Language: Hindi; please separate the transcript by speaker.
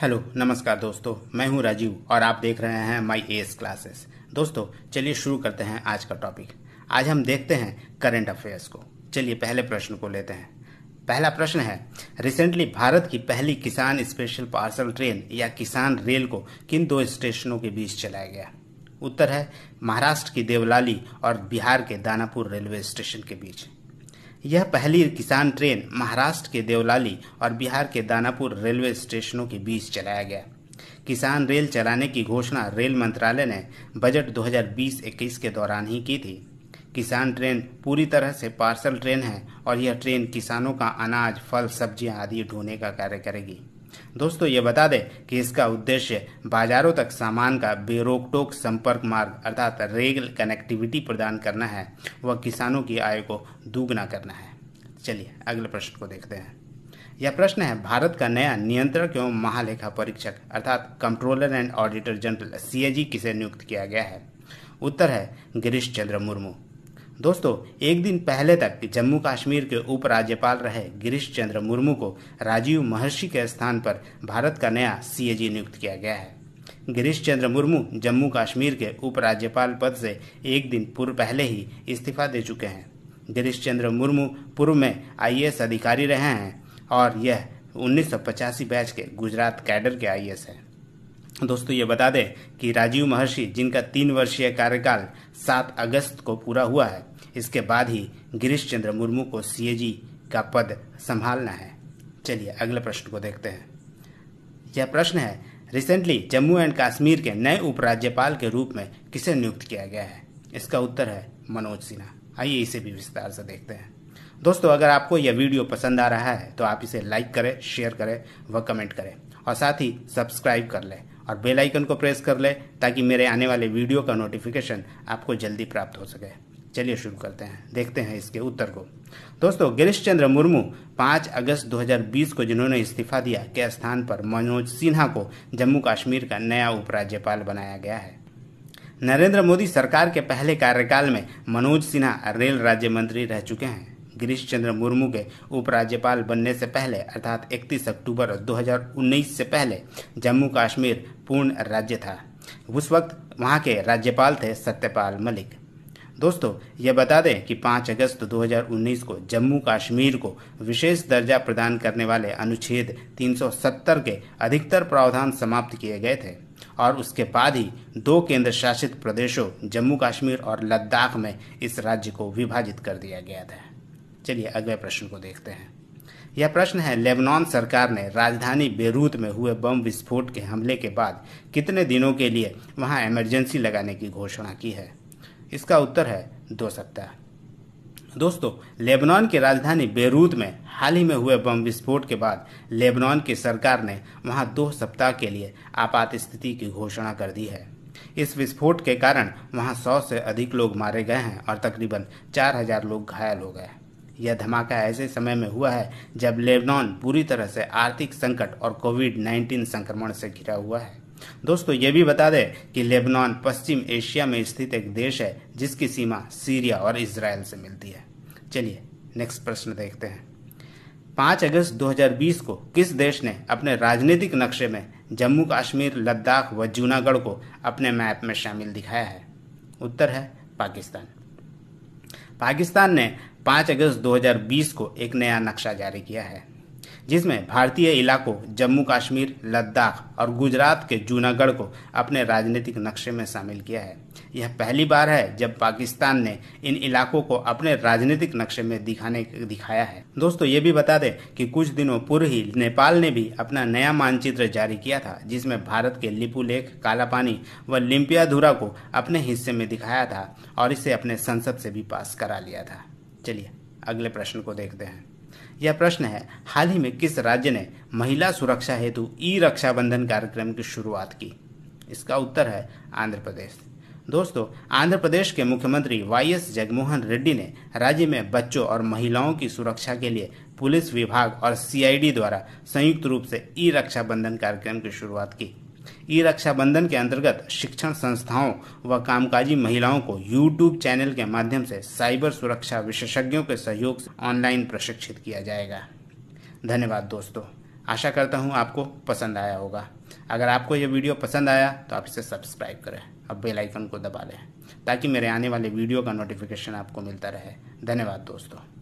Speaker 1: हेलो नमस्कार दोस्तों मैं हूं राजीव और आप देख रहे हैं माय एस क्लासेस दोस्तों चलिए शुरू करते हैं आज का टॉपिक आज हम देखते हैं करंट अफेयर्स को चलिए पहले प्रश्न को लेते हैं पहला प्रश्न है रिसेंटली भारत की पहली किसान स्पेशल पार्सल ट्रेन या किसान रेल को किन दो स्टेशनों के बीच चलाया गया उत्तर है महाराष्ट्र की देवलाली और बिहार के दानापुर रेलवे स्टेशन के बीच यह पहली किसान ट्रेन महाराष्ट्र के देवलाली और बिहार के दानापुर रेलवे स्टेशनों के बीच चलाया गया किसान रेल चलाने की घोषणा रेल मंत्रालय ने बजट 2020-21 के दौरान ही की थी किसान ट्रेन पूरी तरह से पार्सल ट्रेन है और यह ट्रेन किसानों का अनाज फल सब्जियां आदि ढोने का कार्य करेगी दोस्तों ये बता दें कि इसका उद्देश्य बाजारों तक सामान का बेरोक टोक संपर्क मार्ग अर्थात रेल कनेक्टिविटी प्रदान करना है व किसानों की आय को दुगना करना है चलिए अगले प्रश्न को देखते हैं यह प्रश्न है भारत का नया नियंत्रक एवं महालेखा परीक्षक अर्थात कंट्रोलर एंड ऑडिटर जनरल सी किसे नियुक्त किया गया है उत्तर है गिरीश चंद्र मुर्मू दोस्तों एक दिन पहले तक जम्मू कश्मीर के उपराज्यपाल रहे गिरीश चंद्र मुर्मू को राजीव महर्षि के स्थान पर भारत का नया सीएजी नियुक्त किया गया है गिरीश चंद्र मुर्मू जम्मू कश्मीर के उपराज्यपाल पद से एक दिन पूर्व पहले ही इस्तीफा दे चुके हैं गिरीश चंद्र मुर्मू पूर्व में आई अधिकारी रहे हैं और यह उन्नीस बैच के गुजरात कैडर के आई हैं दोस्तों ये बता दें कि राजीव महर्षि जिनका तीन वर्षीय कार्यकाल 7 अगस्त को पूरा हुआ है इसके बाद ही गिरीश चंद्र मुर्मू को सीएजी का पद संभालना है चलिए अगले प्रश्न को देखते हैं यह प्रश्न है रिसेंटली जम्मू एंड कश्मीर के नए उपराज्यपाल के रूप में किसे नियुक्त किया गया है इसका उत्तर है मनोज सिन्हा आइए इसे भी विस्तार से देखते हैं दोस्तों अगर आपको यह वीडियो पसंद आ रहा है तो आप इसे लाइक करें शेयर करें व कमेंट करें और साथ ही सब्सक्राइब कर लें और बेल आइकन को प्रेस कर लें ताकि मेरे आने वाले वीडियो का नोटिफिकेशन आपको जल्दी प्राप्त हो सके चलिए शुरू करते हैं देखते हैं इसके उत्तर को दोस्तों गिरीश चंद्र मुर्मू 5 अगस्त 2020 को जिन्होंने इस्तीफा दिया के स्थान पर मनोज सिन्हा को जम्मू कश्मीर का नया उपराज्यपाल बनाया गया है नरेंद्र मोदी सरकार के पहले कार्यकाल में मनोज सिन्हा रेल राज्य मंत्री रह चुके हैं गिरीश चंद्र मुर्मू के उपराज्यपाल बनने से पहले अर्थात 31 अक्टूबर 2019 से पहले जम्मू कश्मीर पूर्ण राज्य था उस वक्त वहाँ के राज्यपाल थे सत्यपाल मलिक दोस्तों ये बता दें कि 5 अगस्त 2019 को जम्मू कश्मीर को विशेष दर्जा प्रदान करने वाले अनुच्छेद 370 के अधिकतर प्रावधान समाप्त किए गए थे और उसके बाद ही दो केंद्र शासित प्रदेशों जम्मू कश्मीर और लद्दाख में इस राज्य को विभाजित कर दिया गया था चलिए अगले प्रश्न को देखते हैं यह प्रश्न है लेबनान सरकार ने राजधानी बेरूत में हुए बम विस्फोट के हमले के बाद कितने दिनों के लिए वहां इमरजेंसी लगाने की घोषणा की है इसका उत्तर है दो सप्ताह दोस्तों लेबनान की राजधानी बेरूत में हाल ही में हुए बम विस्फोट के बाद लेबनान की सरकार ने वहां दो सप्ताह के लिए आपात स्थिति की घोषणा कर दी है इस विस्फोट के कारण वहां सौ से अधिक लोग मारे गए हैं और तकरीबन चार हजार लोग घायल हो गए हैं यह धमाका ऐसे समय में हुआ है जब लेबनान पूरी तरह से आर्थिक संकट और कोविड 19 संक्रमण से घिरा हुआ है दोस्तों ये भी बता दें कि लेबनान पश्चिम एशिया में स्थित एक देश है जिसकी सीमा सीरिया और इसराइल से मिलती है चलिए नेक्स्ट प्रश्न देखते हैं पाँच अगस्त 2020 को किस देश ने अपने राजनीतिक नक्शे में जम्मू कश्मीर लद्दाख व जूनागढ़ को अपने मैप में शामिल दिखाया है उत्तर है पाकिस्तान पाकिस्तान ने 5 अगस्त 2020 को एक नया नक्शा जारी किया है जिसमें भारतीय इलाकों जम्मू कश्मीर लद्दाख और गुजरात के जूनागढ़ को अपने राजनीतिक नक्शे में शामिल किया है यह पहली बार है जब पाकिस्तान ने इन इलाकों को अपने राजनीतिक नक्शे में दिखाने दिखाया है दोस्तों ये भी बता दें कि कुछ दिनों पूर्व ही नेपाल ने भी अपना नया मानचित्र जारी किया था जिसमें भारत के लिपू लेख कालापानी व लिम्पियाधुरा को अपने हिस्से में दिखाया था और इसे अपने संसद से भी पास करा लिया था चलिए अगले प्रश्न को देखते हैं यह प्रश्न है हाल ही में किस राज्य ने महिला सुरक्षा हेतु ई रक्षाबंधन कार्यक्रम की शुरुआत की इसका उत्तर है आंध्र प्रदेश दोस्तों आंध्र प्रदेश के मुख्यमंत्री वाई एस जगमोहन रेड्डी ने राज्य में बच्चों और महिलाओं की सुरक्षा के लिए पुलिस विभाग और सीआईडी द्वारा संयुक्त रूप से ई रक्षाबंधन कार्यक्रम की शुरुआत की ई रक्षाबंधन के अंतर्गत शिक्षण संस्थाओं व कामकाजी महिलाओं को यूट्यूब चैनल के माध्यम से साइबर सुरक्षा विशेषज्ञों के सहयोग से ऑनलाइन प्रशिक्षित किया जाएगा धन्यवाद दोस्तों आशा करता हूँ आपको पसंद आया होगा अगर आपको यह वीडियो पसंद आया तो आप इसे सब्सक्राइब करें और बेलाइकन को दबा लें ताकि मेरे आने वाले वीडियो का नोटिफिकेशन आपको मिलता रहे धन्यवाद दोस्तों